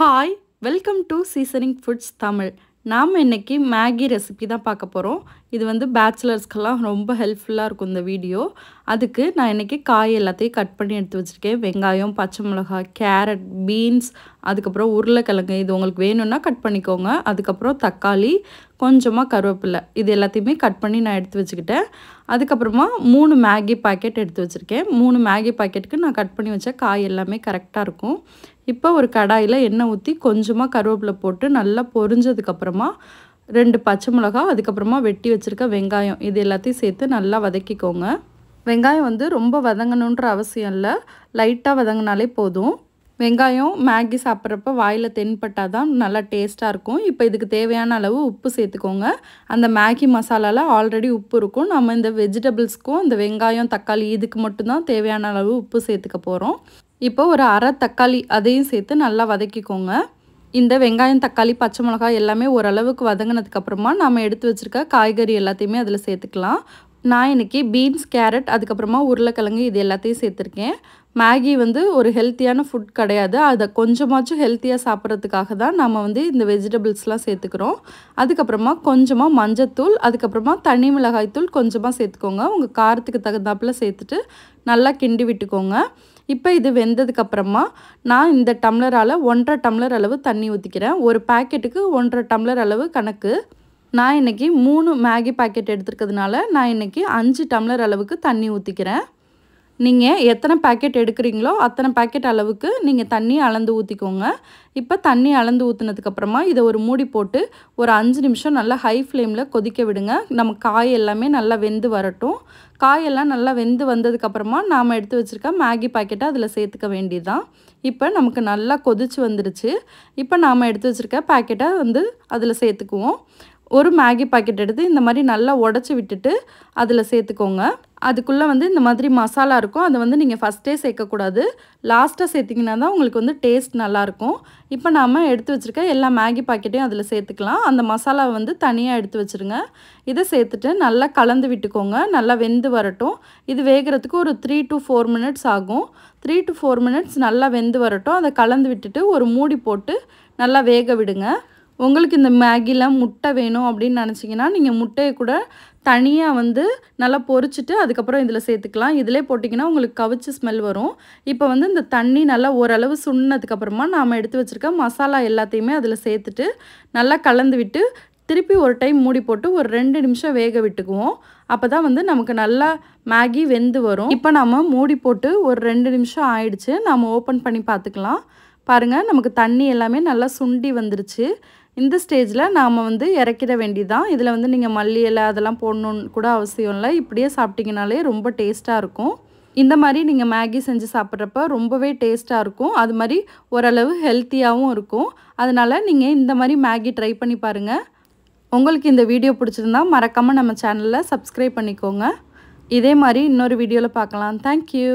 hi welcome to seasoning foods Tamil நாம் இன்றைக்கி Maggi recipe தான் பார்க்க போகிறோம் இது வந்து பேச்சுலர்ஸ்க்கெல்லாம் ரொம்ப ஹெல்ப்ஃபுல்லாக இருக்கும் இந்த வீடியோ அதுக்கு நான் இன்றைக்கி காய் எல்லாத்தையும் கட் பண்ணி எடுத்து வச்சுருக்கேன் வெங்காயம் பச்சை மிளகாய் கேரட் பீன்ஸ் அதுக்கப்புறம் உருளைக்கிழங்கு இது உங்களுக்கு வேணும்னா கட் பண்ணிக்கோங்க அதுக்கப்புறம் தக்காளி கொஞ்சமாக கருவேப்பிலை இது எல்லாத்தையுமே கட் பண்ணி நான் எடுத்து வச்சுக்கிட்டேன் அதுக்கப்புறமா மூணு மேகி பாக்கெட் எடுத்து வச்சுருக்கேன் மூணு மேகி பாக்கெட்டுக்கு நான் கட் பண்ணி வச்ச காய் எல்லாமே கரெக்டாக இருக்கும் இப்போ ஒரு கடாயில் எண்ணெய் ஊற்றி கொஞ்சமாக கருவேப்பிலை போட்டு நல்லா பொறிஞ்சதுக்கப்புறமா ரெண்டு பச்சை மிளகா அதுக்கப்புறமா வெட்டி வச்சுருக்க வெங்காயம் இது எல்லாத்தையும் சேர்த்து நல்லா வதக்கிக்கோங்க வெங்காயம் வந்து ரொம்ப வதங்கணுன்ற அவசியம் இல்லை லைட்டாக வதங்கினாலே போதும் வெங்காயம் மேகி சாப்பிட்றப்ப வாயில் தென்பட்டால் தான் நல்லா டேஸ்ட்டாக இருக்கும் இப்போ இதுக்கு தேவையான அளவு உப்பு சேர்த்துக்கோங்க அந்த மேகி மசாலாவில் ஆல்ரெடி உப்பு இருக்கும் நம்ம இந்த வெஜிடபிள்ஸ்க்கும் இந்த வெங்காயம் தக்காளி இதுக்கு மட்டும்தான் தேவையான அளவு உப்பு சேர்த்துக்க போகிறோம் இப்போ ஒரு அரை தக்காளி அதையும் சேர்த்து நல்லா வதக்கிக்கோங்க இந்த வெங்காயம் தக்காளி பச்சை மிளகாய் எல்லாமே ஓரளவுக்கு வதங்கினதுக்கப்புறமா நம்ம எடுத்து வச்சுருக்க காய்கறி எல்லாத்தையுமே அதில் சேர்த்துக்கலாம் நான் இன்றைக்கி பீன்ஸ் கேரட் அதுக்கப்புறமா உருளைக்கிழங்கு இது எல்லாத்தையும் சேர்த்துருக்கேன் மேகி வந்து ஒரு ஹெல்த்தியான ஃபுட் கிடையாது அதை கொஞ்சமாச்சும் ஹெல்த்தியாக சாப்பிட்றதுக்காக தான் நம்ம வந்து இந்த வெஜிடபிள்ஸ்லாம் சேர்த்துக்கிறோம் அதுக்கப்புறமா கொஞ்சமாக மஞ்சத்தூள் அதுக்கப்புறமா தனி மிளகாய் தூள் கொஞ்சமாக சேர்த்துக்கோங்க உங்கள் காரத்துக்கு தகுந்தாப்பில் சேர்த்துட்டு நல்லா கிண்டி விட்டுக்கோங்க இப்போ இது வெந்ததுக்கப்புறமா நான் இந்த டம்ளரால் ஒன்றரை டம்ளர் அளவு தண்ணி ஊற்றிக்கிறேன் ஒரு பேக்கெட்டுக்கு ஒன்றரை டம்ளர் அளவு கணக்கு நான் இன்றைக்கி மூணு மேகி பாக்கெட் எடுத்துருக்கிறதுனால நான் இன்றைக்கி அஞ்சு டம்ளர் அளவுக்கு தண்ணி ஊற்றிக்கிறேன் நீங்கள் எத்தனை பேக்கெட் எடுக்கிறீங்களோ அத்தனை பேக்கெட் அளவுக்கு நீங்கள் தண்ணி அளந்து ஊற்றிக்கோங்க இப்போ தண்ணி அளந்து ஊற்றுனதுக்கப்புறமா இதை ஒரு மூடி போட்டு ஒரு அஞ்சு நிமிஷம் நல்லா ஹை ஃப்ளேமில் கொதிக்க விடுங்க நம்ம காய் எல்லாமே நல்லா வெந்து வரட்டும் காயெல்லாம் நல்லா வெந்து வந்ததுக்கப்புறமா நாம் எடுத்து வச்சுருக்க மேகி பாக்கெட்டை அதில் சேர்த்துக்க வேண்டியதுதான் இப்போ நமக்கு நல்லா கொதிச்சு வந்துடுச்சு இப்போ நாம் எடுத்து வச்சுருக்க பேக்கெட்டை வந்து அதில் சேர்த்துக்குவோம் ஒரு மேகி பாக்கெட் எடுத்து இந்த மாதிரி நல்லா உடச்சி விட்டுட்டு அதில் சேர்த்துக்கோங்க அதுக்குள்ளே வந்து இந்த மாதிரி மசாலா இருக்கும் அதை வந்து நீங்கள் ஃபஸ்ட்டே சேர்க்கக்கூடாது லாஸ்ட்டாக சேர்த்திங்கன்னா தான் உங்களுக்கு வந்து டேஸ்ட் நல்லாயிருக்கும் இப்போ நாம் எடுத்து வச்சுருக்க எல்லா மேகி பாக்கெட்டையும் அதில் சேர்த்துக்கலாம் அந்த மசாலாவை வந்து தனியாக எடுத்து வச்சுருங்க இதை சேர்த்துட்டு நல்லா கலந்து விட்டுக்கோங்க நல்லா வெந்து வரட்டும் இது வேகிறதுக்கு ஒரு த்ரீ டு ஃபோர் மினிட்ஸ் ஆகும் த்ரீ டு ஃபோர் மினிட்ஸ் நல்லா வெந்து வரட்டும் அதை கலந்து விட்டுட்டு ஒரு மூடி போட்டு நல்லா வேக விடுங்க உங்களுக்கு இந்த மேகியில் முட்டை வேணும் அப்படின்னு நினச்சிங்கன்னா நீங்கள் முட்டையை கூட தனியாக வந்து நல்லா பொறிச்சிட்டு அதுக்கப்புறம் இதில் சேர்த்துக்கலாம் இதிலே போட்டிங்கன்னா உங்களுக்கு கவிச்சு ஸ்மெல் வரும் இப்போ வந்து இந்த தண்ணி நல்லா ஓரளவு சுண்ணதுக்கப்புறமா நாம் எடுத்து வச்சுருக்க மசாலா எல்லாத்தையுமே அதில் சேர்த்துட்டு நல்லா கலந்து விட்டு திருப்பி ஒரு டைம் மூடி போட்டு ஒரு ரெண்டு நிமிஷம் வேக விட்டுக்குவோம் அப்போ தான் வந்து நமக்கு நல்லா மேகி வெந்து வரும் இப்போ நம்ம மூடி போட்டு ஒரு ரெண்டு நிமிஷம் ஆயிடுச்சு நம்ம ஓப்பன் பண்ணி பார்த்துக்கலாம் பாருங்கள் நமக்கு தண்ணி எல்லாமே நல்லா சுண்டி வந்துருச்சு இந்த ஸ்டேஜில் நாம் வந்து இறக்கிட வேண்டிதான் இதில் வந்து நீங்கள் மல்லி இலை அதெல்லாம் போடணுன்னு கூட அவசியம் இல்லை இப்படியே சாப்பிட்டிங்கனாலே ரொம்ப டேஸ்ட்டாக இருக்கும் இந்த மாதிரி நீங்கள் மேகி செஞ்சு சாப்பிட்றப்ப ரொம்பவே டேஸ்ட்டாக இருக்கும் அது மாதிரி ஓரளவு ஹெல்த்தியாகவும் இருக்கும் அதனால் நீங்கள் இந்த மாதிரி மேகி ட்ரை பண்ணி பாருங்கள் உங்களுக்கு இந்த வீடியோ பிடிச்சிருந்தா மறக்காமல் நம்ம சேனலில் சப்ஸ்கிரைப் பண்ணிக்கோங்க இதே மாதிரி இன்னொரு வீடியோவில் பார்க்கலாம் தேங்க்யூ